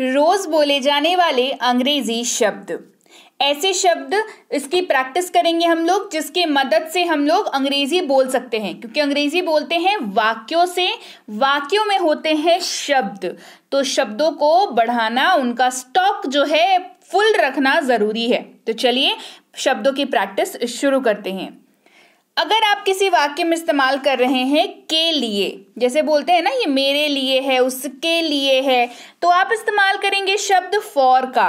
रोज बोले जाने वाले अंग्रेजी शब्द ऐसे शब्द इसकी प्रैक्टिस करेंगे हम लोग जिसके मदद से हम लोग अंग्रेजी बोल सकते हैं क्योंकि अंग्रेजी बोलते हैं वाक्यों से वाक्यों में होते हैं शब्द तो शब्दों को बढ़ाना उनका स्टॉक जो है फुल रखना ज़रूरी है तो चलिए शब्दों की प्रैक्टिस शुरू करते हैं अगर आप किसी वाक्य में इस्तेमाल कर रहे हैं के लिए जैसे बोलते हैं ना ये मेरे लिए है उसके लिए है तो आप इस्तेमाल करेंगे शब्द फॉर का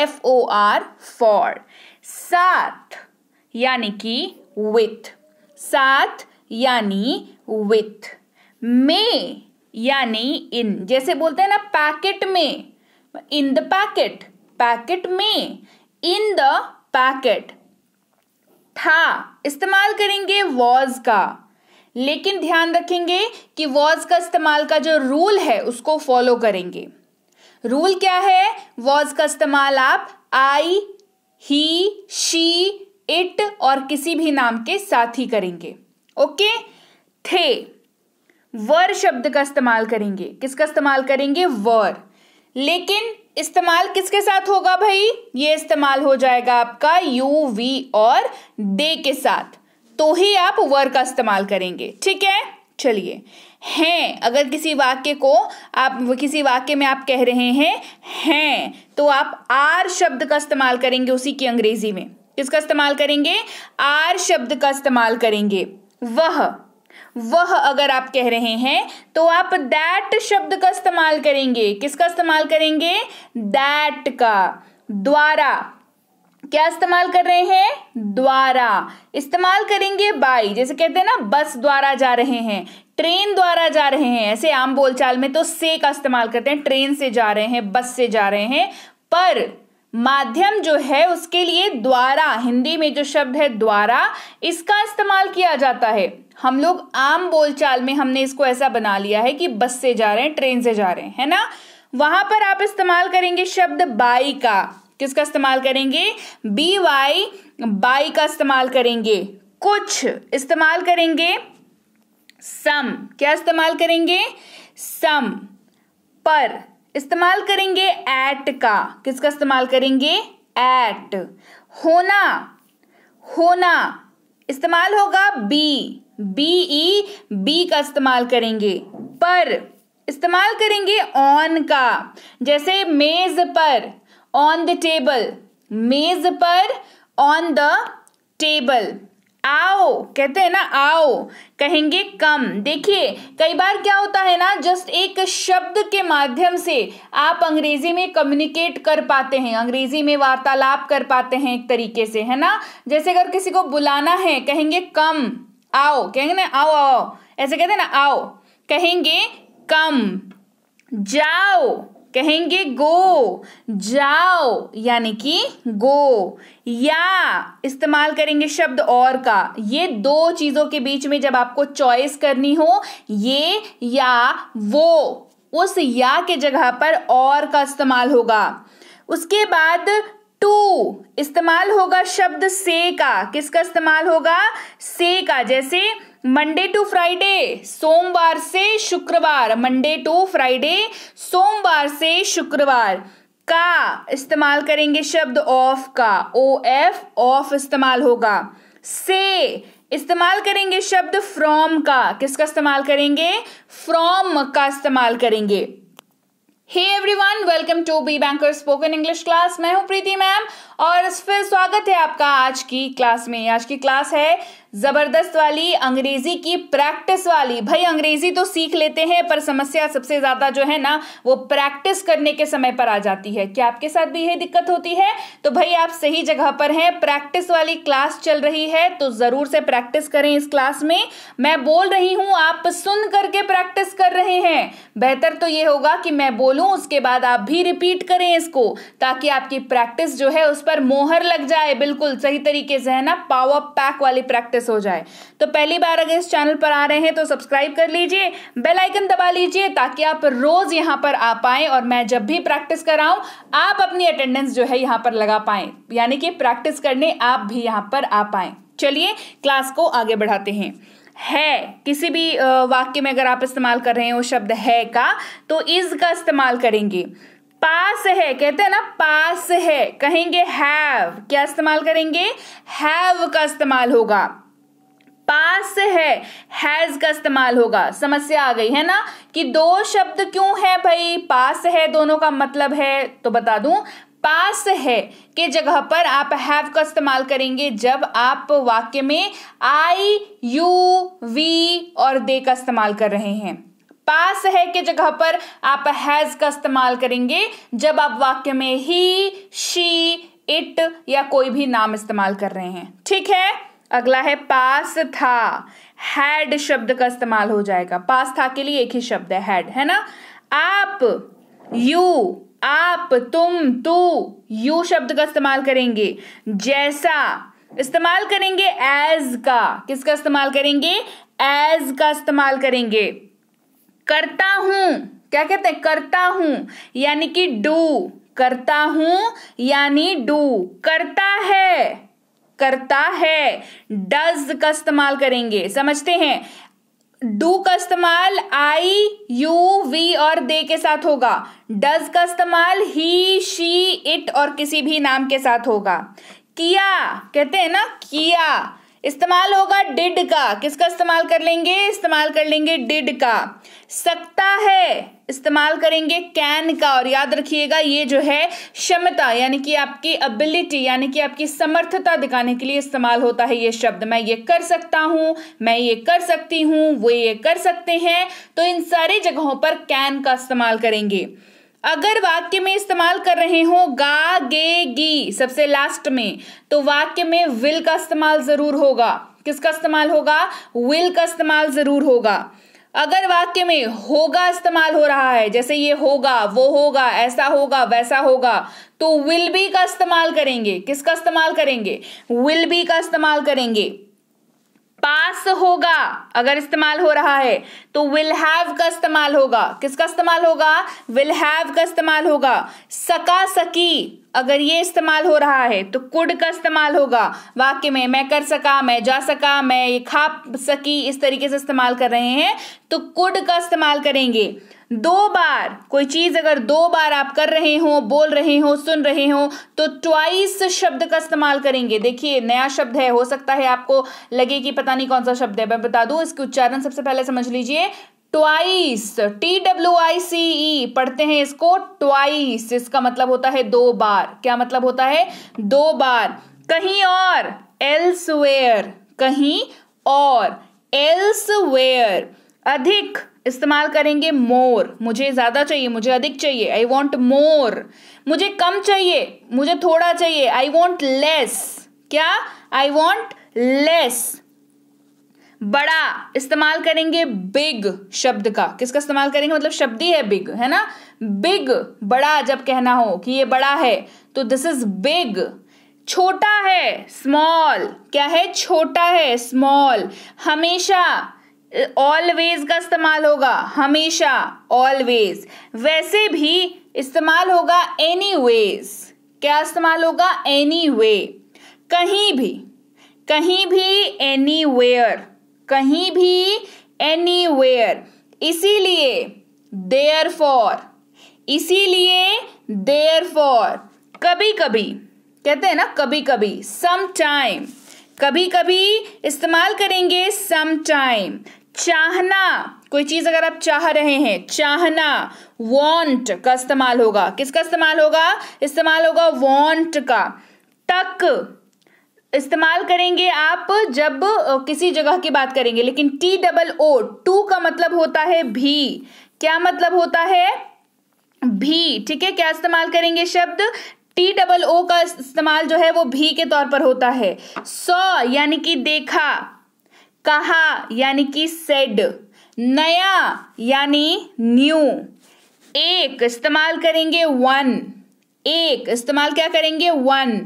एफ ओ आर फॉर साथ यानी कि विथ साथ यानी विथ में यानी इन जैसे बोलते हैं ना पैकेट में इन द पैकेट पैकेट में इन द पैकेट था इस्तेमाल करेंगे वॉज का लेकिन ध्यान रखेंगे कि वॉज का इस्तेमाल का जो रूल है उसको फॉलो करेंगे रूल क्या है वॉज का इस्तेमाल आप आई ही शी इट और किसी भी नाम के साथ ही करेंगे ओके थे वर शब्द का इस्तेमाल करेंगे किसका इस्तेमाल करेंगे वर लेकिन इस्तेमाल किसके साथ होगा भाई ये इस्तेमाल हो जाएगा आपका यू वी और दे के साथ तो ही आप वर का इस्तेमाल करेंगे ठीक है चलिए हैं अगर किसी वाक्य को आप किसी वाक्य में आप कह रहे हैं हैं तो आप आर शब्द का इस्तेमाल करेंगे उसी की अंग्रेजी में किसका इस्तेमाल करेंगे आर शब्द का इस्तेमाल करेंगे वह वह अगर आप कह रहे हैं तो आप दैट शब्द का इस्तेमाल करेंगे किसका इस्तेमाल करेंगे दैट का द्वारा क्या इस्तेमाल कर रहे हैं द्वारा इस्तेमाल करेंगे बाई जैसे कहते हैं ना बस द्वारा जा रहे हैं ट्रेन द्वारा जा रहे हैं ऐसे आम बोलचाल में तो से का इस्तेमाल करते हैं ट्रेन से जा रहे हैं बस से जा रहे हैं पर माध्यम जो है उसके लिए द्वारा हिंदी में जो शब्द है द्वारा इसका इस्तेमाल किया जाता है हम लोग आम बोलचाल में हमने इसको ऐसा बना लिया है कि बस से जा रहे हैं ट्रेन से जा रहे हैं है ना वहां पर आप इस्तेमाल करेंगे शब्द बाई का किसका इस्तेमाल करेंगे बी वाई बाई का इस्तेमाल करेंगे कुछ इस्तेमाल करेंगे सम क्या इस्तेमाल करेंगे सम पर इस्तेमाल करेंगे एट का किसका इस्तेमाल करेंगे एट होना होना इस्तेमाल होगा बी बी ई बी का इस्तेमाल करेंगे पर इस्तेमाल करेंगे ऑन का जैसे मेज पर ऑन द टेबल मेज पर ऑन द टेबल आओ कहते हैं ना आओ कहेंगे कम देखिए कई बार क्या होता है ना जस्ट एक शब्द के माध्यम से आप अंग्रेजी में कम्युनिकेट कर पाते हैं अंग्रेजी में वार्तालाप कर पाते हैं एक तरीके से है ना जैसे अगर किसी को बुलाना है कहेंगे कम आओ कहेंगे ना आओ आओ ऐसे कहते हैं ना आओ कहेंगे कम जाओ कहेंगे गो जाओ यानी कि गो या इस्तेमाल करेंगे शब्द और का ये दो चीज़ों के बीच में जब आपको चॉइस करनी हो ये या वो उस या के जगह पर और का इस्तेमाल होगा उसके बाद टू इस्तेमाल होगा शब्द से का किसका इस्तेमाल होगा से का जैसे मंडे टू फ्राइडे सोमवार से शुक्रवार मंडे टू फ्राइडे सोमवार से शुक्रवार का इस्तेमाल करेंगे शब्द ऑफ का ओ एफ ऑफ इस्तेमाल होगा से इस्तेमाल करेंगे शब्द फ्रॉम का किसका इस्तेमाल करेंगे फ्रॉम का इस्तेमाल करेंगे hey everyone welcome to B banker spoken English class मैं हूं प्रीति मैम और फिर स्वागत है आपका आज की क्लास में आज की क्लास है ज़बरदस्त वाली अंग्रेज़ी की प्रैक्टिस वाली भाई अंग्रेज़ी तो सीख लेते हैं पर समस्या सबसे ज़्यादा जो है ना वो प्रैक्टिस करने के समय पर आ जाती है क्या आपके साथ भी यही दिक्कत होती है तो भाई आप सही जगह पर हैं प्रैक्टिस वाली क्लास चल रही है तो ज़रूर से प्रैक्टिस करें इस क्लास में मैं बोल रही हूँ आप सुन करके प्रैक्टिस कर रहे हैं बेहतर तो ये होगा कि मैं बोलूँ उसके बाद आप भी रिपीट करें इसको ताकि आपकी प्रैक्टिस जो है उस पर मोहर लग जाए बिल्कुल सही तरीके से है ना पावर पैक वाली प्रैक्टिस हो जाए तो पहली बार अगर इस चैनल पर आ रहे हैं तो सब्सक्राइब कर लीजिए बेल आइकन दबा लीजिए ताकि आप रोज यहां पर आ पाए और मैं जब भी प्रैक्टिस कराऊं आप अपनी अटेंडेंस जो है यहां पर लगा पाए यानी कि प्रैक्टिस करने आप भी यहां पर आ पाए चलिए क्लास को आगे बढ़ाते हैं है किसी भी वाक्य में अगर आप इस्तेमाल कर रहे हो शब्द है का तो इज का इस्तेमाल करेंगे पास है कहते हैं ना पास है कहेंगे हैव क्या इस्तेमाल करेंगे हैव का इस्तेमाल होगा पास है हैज का इस्तेमाल होगा समस्या आ गई है ना कि दो शब्द क्यों है भाई पास है दोनों का मतलब है तो बता दूं पास है के जगह पर आप हैव का इस्तेमाल करेंगे जब आप वाक्य में आई यू वी और दे का इस्तेमाल कर रहे हैं पास है के जगह पर आप हैज का इस्तेमाल करेंगे जब आप वाक्य में ही शी इट या कोई भी नाम इस्तेमाल कर रहे हैं ठीक है अगला है पास था हैड शब्द का इस्तेमाल हो जाएगा पास था के लिए एक ही शब्द है हैड है ना आप यू आप तुम तू यू शब्द का इस्तेमाल करेंगे जैसा इस्तेमाल करेंगे एज का किसका इस्तेमाल करेंगे एज का इस्तेमाल करेंगे करता हूं क्या कहते हैं करता हूं यानी कि डू करता हूं यानी डू करता है करता है डज का इस्तेमाल करेंगे समझते हैं डू का इस्तेमाल आई यू वी और दे के साथ होगा डज का इस्तेमाल ही शी इट और किसी भी नाम के साथ होगा किया कहते हैं ना किया इस्तेमाल होगा डिड का किसका इस्तेमाल कर लेंगे इस्तेमाल कर लेंगे डिड का सकता है इस्तेमाल करेंगे कैन का और याद रखिएगा ये जो है क्षमता यानी कि आपकी एबिलिटी यानी कि आपकी समर्थता दिखाने के लिए इस्तेमाल होता है ये शब्द मैं ये कर सकता हूं मैं ये कर सकती हूं वो ये कर सकते हैं तो इन सारी जगहों पर कैन का इस्तेमाल करेंगे अगर वाक्य में इस्तेमाल कर रहे हो गा गे गी सबसे लास्ट में तो वाक्य में विल का इस्तेमाल जरूर होगा किसका इस्तेमाल होगा विल का इस्तेमाल जरूर होगा अगर वाक्य में होगा इस्तेमाल हो रहा है जैसे ये होगा वो होगा ऐसा होगा वैसा होगा तो विल बी का इस्तेमाल करेंगे किसका इस्तेमाल करेंगे विल बी का इस्तेमाल करेंगे पास होगा अगर इस्तेमाल हो रहा है तो विल हैव का इस्तेमाल होगा किसका इस्तेमाल होगा विल हैव का इस्तेमाल होगा सका सकी अगर ये इस्तेमाल हो रहा है तो कुड का इस्तेमाल होगा वाक्य में मैं कर सका मैं जा सका मैं ये खा सकी इस तरीके से इस्तेमाल कर रहे हैं तो कुड का इस्तेमाल करेंगे दो बार कोई चीज अगर दो बार आप कर रहे हो बोल रहे हो सुन रहे हो तो ट्वाइस शब्द का इस्तेमाल करेंगे देखिए नया शब्द है हो सकता है आपको लगे कि पता नहीं कौन सा शब्द है मैं बता दू इसके उच्चारण सबसे पहले समझ लीजिए twice T W I C E पढ़ते हैं इसको ट्वाइस इसका मतलब होता है दो बार क्या मतलब होता है दो बार कहीं और एल्सवेयर कहीं और एल्सवेयर अधिक इस्तेमाल करेंगे मोर मुझे ज़्यादा चाहिए मुझे अधिक चाहिए आई वॉन्ट मोर मुझे कम चाहिए मुझे थोड़ा चाहिए आई वॉन्ट लेस क्या आई वॉन्ट लेस बड़ा इस्तेमाल करेंगे बिग शब्द का किसका इस्तेमाल करेंगे मतलब शब्द ही है बिग है ना बिग बड़ा जब कहना हो कि ये बड़ा है तो दिस इज बिग छोटा है स्मॉल क्या है छोटा है स्मॉल हमेशा ऑलवेज का इस्तेमाल होगा हमेशा ऑलवेज वैसे भी इस्तेमाल होगा एनी वेज क्या इस्तेमाल होगा एनी वे कहीं भी कहीं भी एनी वेयर कहीं भी एनी वेयर इसीलिए देयर फॉर इसीलिए देयर फॉर कभी कभी कहते हैं ना कभी कभी सम टाइम कभी कभी इस्तेमाल करेंगे सम टाइम चाहना कोई चीज अगर आप चाह रहे हैं चाहना वॉन्ट का इस्तेमाल होगा किसका इस्तेमाल होगा इस्तेमाल होगा वॉन्ट का टक इस्तेमाल करेंगे आप जब किसी जगह की बात करेंगे लेकिन टी डबल ओ टू का मतलब होता है भी क्या मतलब होता है भी ठीक है क्या इस्तेमाल करेंगे शब्द टी डबल ओ का इस्तेमाल जो है वो भी के तौर पर होता है सौ यानी कि देखा कहा यानी कि सेड नया यानी न्यू एक इस्तेमाल करेंगे वन एक इस्तेमाल क्या करेंगे वन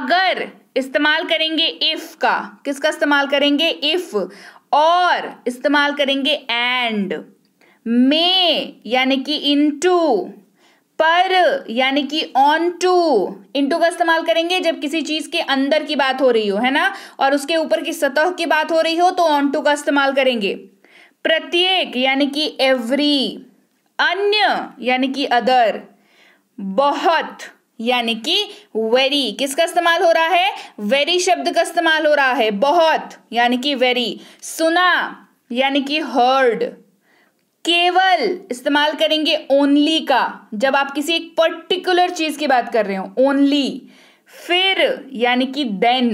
अगर इस्तेमाल करेंगे इफ का किसका इस्तेमाल करेंगे इफ और इस्तेमाल करेंगे एंड मे यानी कि इनटू पर यानी कि ऑन टू इंटू का इस्तेमाल करेंगे जब किसी चीज के अंदर की बात हो रही हो है ना और उसके ऊपर की सतह की बात हो रही हो तो ऑन टू का इस्तेमाल करेंगे प्रत्येक यानी कि एवरी अन्य यानी कि अदर बहुत यानी कि वेरी किसका इस्तेमाल हो रहा है वेरी शब्द का इस्तेमाल हो रहा है बहुत यानी कि वेरी सुना यानी कि हर्ड केवल इस्तेमाल करेंगे ओनली का जब आप किसी एक पर्टिकुलर चीज की बात कर रहे हो ओनली फिर यानी कि देन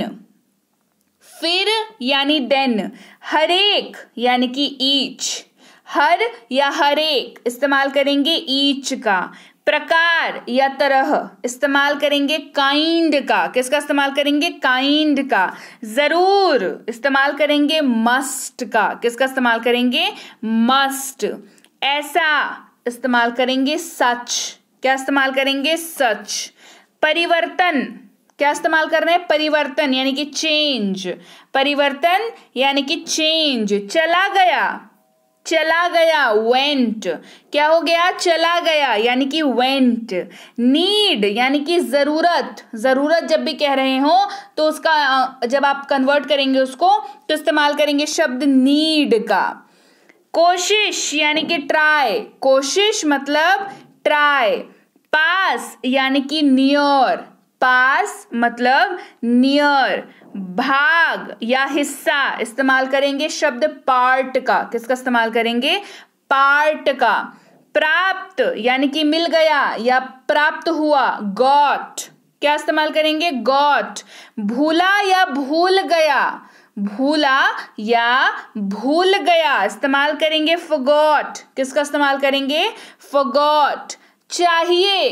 फिर यानी देन हरेक यानी कि ईच हर या हरेक इस्तेमाल करेंगे ईच का प्रकार या तरह इस्तेमाल करेंगे काइंड का किसका इस्तेमाल करेंगे काइंड का ज़रूर इस्तेमाल करेंगे मस्ट का किसका इस्तेमाल करेंगे मस्ट ऐसा इस्तेमाल करेंगे सच क्या इस्तेमाल करेंगे सच परिवर्तन क्या इस्तेमाल कर रहे हैं परिवर्तन यानी कि चेंज परिवर्तन यानी कि चेंज चला गया चला गया वेंट क्या हो गया चला गया यानी कि वेंट नीड यानी कि ज़रूरत ज़रूरत जब भी कह रहे हो तो उसका जब आप कन्वर्ट करेंगे उसको तो इस्तेमाल करेंगे शब्द नीड का कोशिश यानी कि ट्राई कोशिश मतलब ट्राई पास यानी कि नियर पास मतलब नियर भाग या हिस्सा इस्तेमाल करेंगे शब्द पार्ट का किसका इस्तेमाल करेंगे पार्ट का प्राप्त यानी कि मिल गया या प्राप्त हुआ गॉट क्या इस्तेमाल करेंगे गॉट भूला या भूल गया भूला या भूल गया इस्तेमाल करेंगे फगॉट किसका इस्तेमाल करेंगे फगॉट चाहिए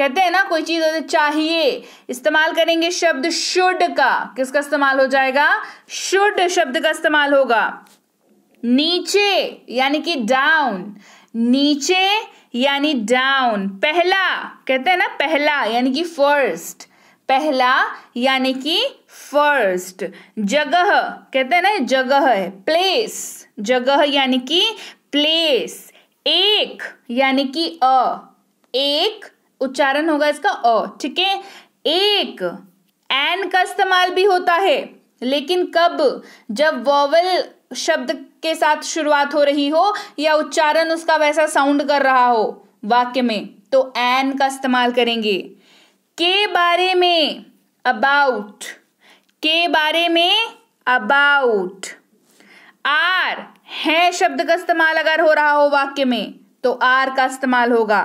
कहते हैं ना कोई चीज चाहिए इस्तेमाल करेंगे शब्द शुड का किसका इस्तेमाल हो जाएगा शुड शब्द का इस्तेमाल होगा नीचे यानी कि डाउन नीचे यानी डाउन पहला कहते हैं ना पहला यानी कि फर्स्ट पहला यानी कि फर्स्ट जगह कहते हैं ना जगह है प्लेस जगह यानी कि प्लेस एक यानी कि अ एक उच्चारण होगा इसका अ ठीक है एक एन का इस्तेमाल भी होता है लेकिन कब जब वॉवल शब्द के साथ शुरुआत हो रही हो या उच्चारण उसका वैसा साउंड कर रहा हो वाक्य में तो एन का इस्तेमाल करेंगे के बारे में अबाउट के बारे में अबाउट आर है शब्द का इस्तेमाल अगर हो रहा हो वाक्य में तो आर का इस्तेमाल होगा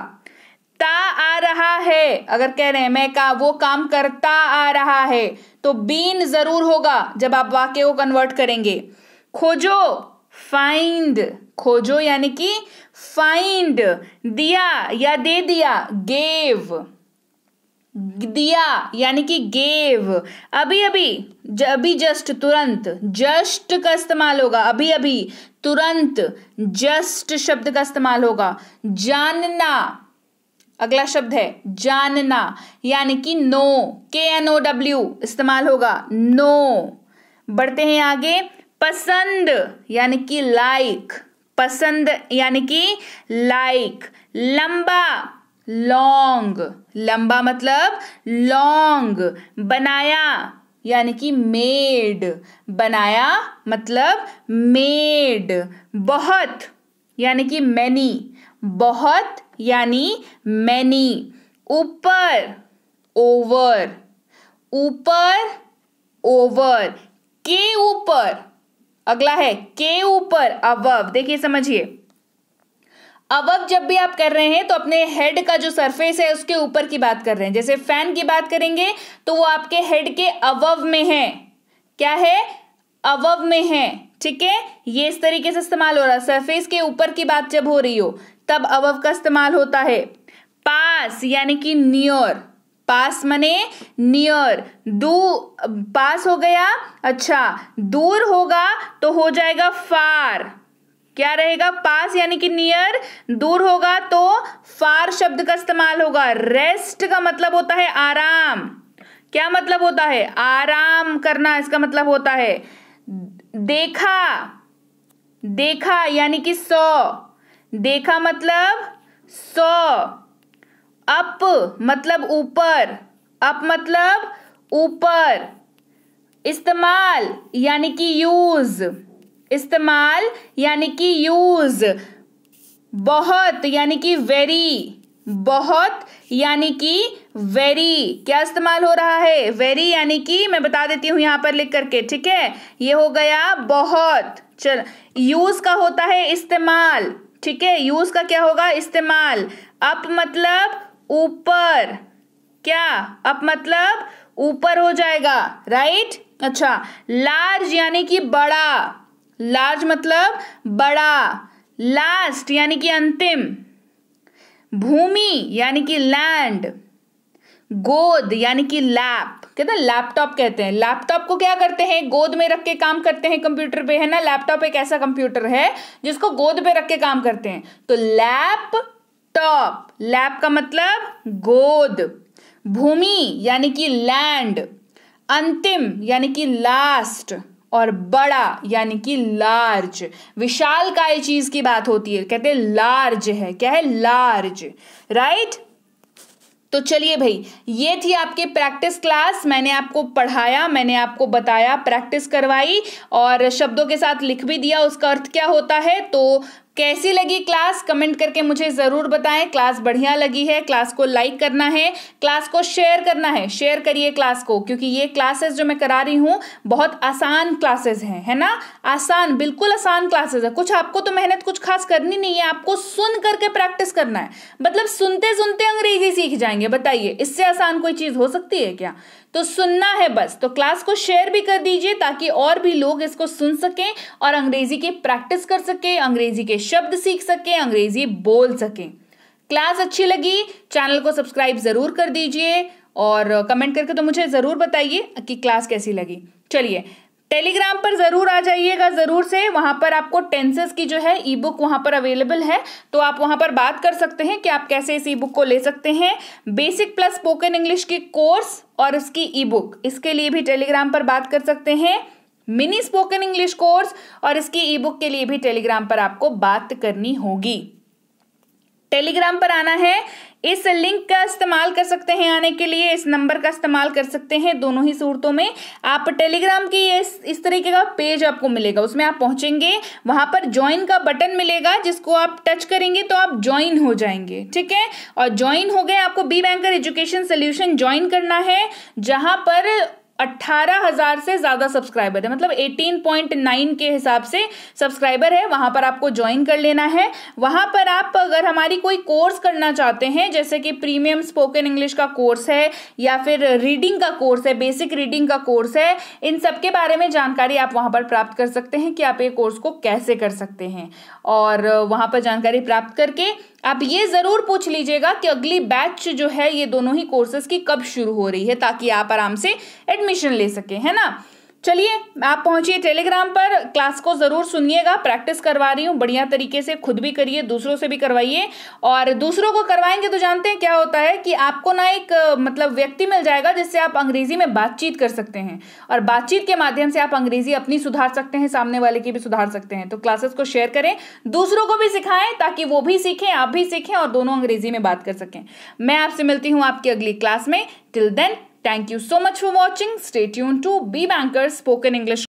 ता आ रहा है अगर कह रहे हैं मैं का वो काम करता आ रहा है तो बीन जरूर होगा जब आप वाक्य को कन्वर्ट करेंगे खोजो फाइंड खोजो यानी कि फाइंड दिया या दे दिया गेव दिया यानी कि गेव अभी अभी ज, अभी जस्ट तुरंत जस्ट का इस्तेमाल होगा अभी अभी तुरंत जस्ट शब्द का इस्तेमाल होगा जानना अगला शब्द है जानना यानी कि नो के एन ओ डब्ल्यू इस्तेमाल होगा नो बढ़ते हैं आगे पसंद यानी कि लाइक पसंद यानी कि लाइक लंबा लॉन्ग लंबा मतलब लॉन्ग बनाया यानी कि मेड बनाया मतलब मेड बहुत यानी कि मैनी बहुत यानी मैनी ऊपर ओवर ऊपर ओवर के ऊपर अगला है के ऊपर अवव देखिए समझिए अवब जब भी आप कर रहे हैं तो अपने हेड का जो सरफेस है उसके ऊपर की बात कर रहे हैं जैसे फैन की बात करेंगे तो वो आपके हेड के अवब में है क्या है अवब में है ठीक है ये इस तरीके से इस्तेमाल हो रहा है सरफेस के ऊपर की बात जब हो रही हो तब अवव का इस्तेमाल होता है पास यानी कि नियर पास मने नियर दू पास हो गया अच्छा दूर होगा तो हो जाएगा फार क्या रहेगा पास यानी कि नियर दूर होगा तो फार शब्द का इस्तेमाल होगा रेस्ट का मतलब होता है आराम क्या मतलब होता है आराम करना इसका मतलब होता है देखा देखा यानी कि सौ देखा मतलब सौ अप मतलब ऊपर अप मतलब ऊपर इस्तेमाल यानी कि यूज इस्तेमाल यानी कि यूज बहुत यानी कि वेरी बहुत यानी कि वेरी क्या इस्तेमाल हो रहा है वेरी यानी कि मैं बता देती हूँ यहाँ पर लिख करके ठीक है ये हो गया बहुत चल यूज का होता है इस्तेमाल ठीक है यूज का क्या होगा इस्तेमाल अप मतलब ऊपर क्या अप मतलब ऊपर हो जाएगा राइट अच्छा लार्ज यानी कि बड़ा लार्ज मतलब बड़ा लास्ट यानी कि अंतिम भूमि यानी कि लैंड गोद यानी कि लैप कहते हैं लैपटॉप कहते हैं लैपटॉप को क्या करते हैं गोद में रख के काम करते हैं कंप्यूटर पे है ना लैपटॉप एक ऐसा कंप्यूटर है जिसको गोद पे रख के काम करते हैं तो लैप टॉप लैप का मतलब गोद भूमि यानी कि लैंड अंतिम यानी कि लास्ट और बड़ा यानी कि लार्ज विशाल काय चीज की बात होती है कहते हैं लार्ज है क्या है लार्ज राइट तो चलिए भाई ये थी आपके प्रैक्टिस क्लास मैंने आपको पढ़ाया मैंने आपको बताया प्रैक्टिस करवाई और शब्दों के साथ लिख भी दिया उसका अर्थ क्या होता है तो कैसी लगी क्लास कमेंट करके मुझे ज़रूर बताएं क्लास बढ़िया लगी है क्लास को लाइक करना है क्लास को शेयर करना है शेयर करिए क्लास को क्योंकि ये क्लासेस जो मैं करा रही हूँ बहुत आसान क्लासेस हैं है ना आसान बिल्कुल आसान क्लासेस है कुछ आपको तो मेहनत कुछ खास करनी नहीं है आपको सुन करके प्रैक्टिस करना है मतलब सुनते सुनते अंग्रेजी सीख जाएंगे बताइए इससे आसान कोई चीज़ हो सकती है क्या तो सुनना है बस तो क्लास को शेयर भी कर दीजिए ताकि और भी लोग इसको सुन सकें और अंग्रेजी की प्रैक्टिस कर सकें अंग्रेजी के शब्द सीख सकें अंग्रेजी बोल सकें क्लास अच्छी लगी चैनल को सब्सक्राइब ज़रूर कर दीजिए और कमेंट करके तो मुझे ज़रूर बताइए कि क्लास कैसी लगी चलिए टेलीग्राम पर ज़रूर आ जाइएगा ज़रूर से वहां पर आपको टेंसेस की जो है ई बुक वहां पर अवेलेबल है तो आप वहां पर बात कर सकते हैं कि आप कैसे इस ई बुक को ले सकते हैं बेसिक प्लस स्पोकन इंग्लिश की कोर्स और उसकी ई बुक इसके लिए भी टेलीग्राम पर बात कर सकते हैं मिनी स्पोकन इंग्लिश कोर्स और इसकी ई बुक के लिए भी टेलीग्राम पर आपको बात करनी होगी टेलीग्राम पर आना है इस लिंक का इस्तेमाल कर सकते हैं आने के लिए इस नंबर का इस्तेमाल कर सकते हैं दोनों ही सूरतों में आप टेलीग्राम की इस इस तरीके का पेज आपको मिलेगा उसमें आप पहुंचेंगे वहां पर ज्वाइन का बटन मिलेगा जिसको आप टच करेंगे तो आप ज्वाइन हो जाएंगे ठीक है और ज्वाइन हो गए आपको B banker education solution join करना है जहां पर अट्ठारह हज़ार से ज़्यादा सब्सक्राइबर है मतलब एटीन पॉइंट नाइन के हिसाब से सब्सक्राइबर है वहां पर आपको ज्वाइन कर लेना है वहां पर आप अगर हमारी कोई कोर्स करना चाहते हैं जैसे कि प्रीमियम स्पोकन इंग्लिश का कोर्स है या फिर रीडिंग का कोर्स है बेसिक रीडिंग का कोर्स है इन सब के बारे में जानकारी आप वहां पर प्राप्त कर सकते हैं कि आप ये कोर्स को कैसे कर सकते हैं और वहाँ पर जानकारी प्राप्त करके आप ये ज़रूर पूछ लीजिएगा कि अगली बैच जो है ये दोनों ही कोर्सेज की कब शुरू हो रही है ताकि आप आराम से एडमिशन ले सकें है ना चलिए आप पहुंचिए टेलीग्राम पर क्लास को ज़रूर सुनिएगा प्रैक्टिस करवा रही हूँ बढ़िया तरीके से खुद भी करिए दूसरों से भी करवाइए और दूसरों को करवाएंगे तो जानते हैं क्या होता है कि आपको ना एक मतलब व्यक्ति मिल जाएगा जिससे आप अंग्रेजी में बातचीत कर सकते हैं और बातचीत के माध्यम से आप अंग्रेजी अपनी सुधार सकते हैं सामने वाले की भी सुधार सकते हैं तो क्लासेस को शेयर करें दूसरों को भी सिखाएं ताकि वो भी सीखें आप भी सीखें और दोनों अंग्रेजी में बात कर सकें मैं आपसे मिलती हूँ आपकी अगली क्लास में till then Thank you so much for watching. Stay tuned to Be Bankers Spoken English.